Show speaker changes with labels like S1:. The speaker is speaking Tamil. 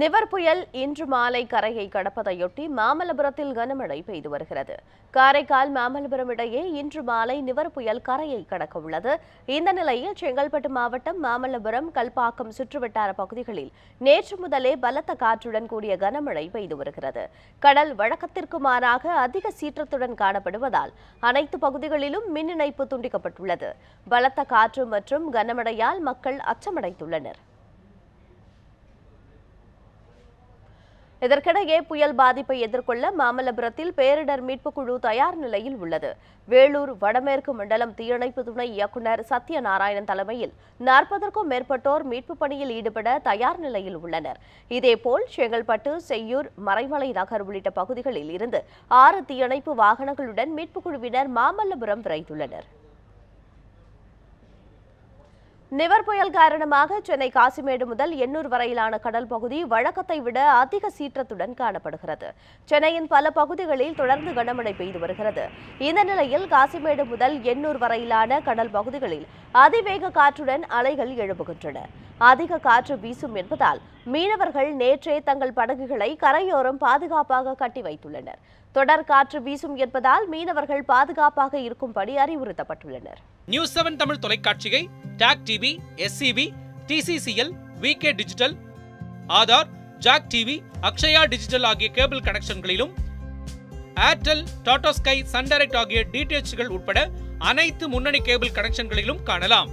S1: நிவர் புயல் இன்று மாலை கரையை கடப்பதையொட்டி மாமல்லபுரத்தில் கனமழை பெய்து வருகிறது காரைக்கால் மாமல்லபுரம் இடையே இன்று மாலை நிவர் புயல் கரையை கடக்க உள்ளது இந்த நிலையில் செங்கல்பட்டு மாவட்டம் மாமல்லபுரம் கல்பாக்கம் சுற்றுவட்டார பகுதிகளில் நேற்று முதலே பலத்த காற்றுடன் கூடிய கனமழை பெய்து வருகிறது கடல் வழக்கத்திற்கு மாறாக அதிக சீற்றத்துடன் காணப்படுவதால் அனைத்து பகுதிகளிலும் மின் இணைப்பு துண்டிக்கப்பட்டுள்ளது பலத்த காற்று மற்றும் கனமழையால் மக்கள் அச்சமடைந்துள்ளனா் இதற்கிடையே புயல் பாதிப்பை எதிர்கொள்ள மாமல்லபுரத்தில் பேரிடர் மீட்புக் குழு தயார் நிலையில் உள்ளது வேலூர் வடமேற்கு மண்டலம் தீயணைப்பு துணை இயக்குநர் சத்யநாராயணன் தலைமையில் நாற்பதற்கும் மேற்பட்டோர் மீட்புப் பணியில் ஈடுபட தயார் நிலையில் உள்ளனர் இதேபோல் செங்கல்பட்டு செய்யூர் மறைமலை நகர் உள்ளிட்ட பகுதிகளில் இருந்து ஆறு தீயணைப்பு வாகனங்களுடன் மீட்புக் குழுவினர் மாமல்லபுரம் விரைந்துள்ளனா் நிவர் புயல் காரணமாக சென்னை காசிமேடு முதல் எண்ணூர் வரையிலான கடல் பகுதி வழக்கத்தை விட அதிக சீற்றத்துடன் காணப்படுகிறது சென்னையின் பல பகுதிகளில் தொடர்ந்து கனமழை பெய்து வருகிறது இந்த நிலையில் காசிமேடு முதல் எண்ணூர் வரையிலான கடல் பகுதிகளில் அதிவேக காற்றுடன் அலைகள் எழுப்புகின்றன அதிக காற்று வீசும் என்பதால் மீனவர்கள் நேற்றே தங்கள் படகுகளை கரையோரம் பாதுகாப்பாக கட்டி வைத்துள்ளனர் தொடர் காற்று வீசும் என்பதால் மீனவர்கள் பாதுகாப்பாக இருக்கும்படி அறிவுறுத்தப்பட்டுள்ளனர்
S2: நியூஸ் செவன் தமிழ் தொலைக்காட்சியை டாக் TV SCP TCCL VK digital Aadhaar Jack TV Akshaya digital ஆகிய கேபிள் கனெக்ஷன்களிலும் ஏர்டெல் டாடா ஸ்கை சன் ஆகிய டிடிஎச்கள் உட்பட அனைத்து முன்னணி கேபிள் கனெக்ஷன்களிலும் காணலாம்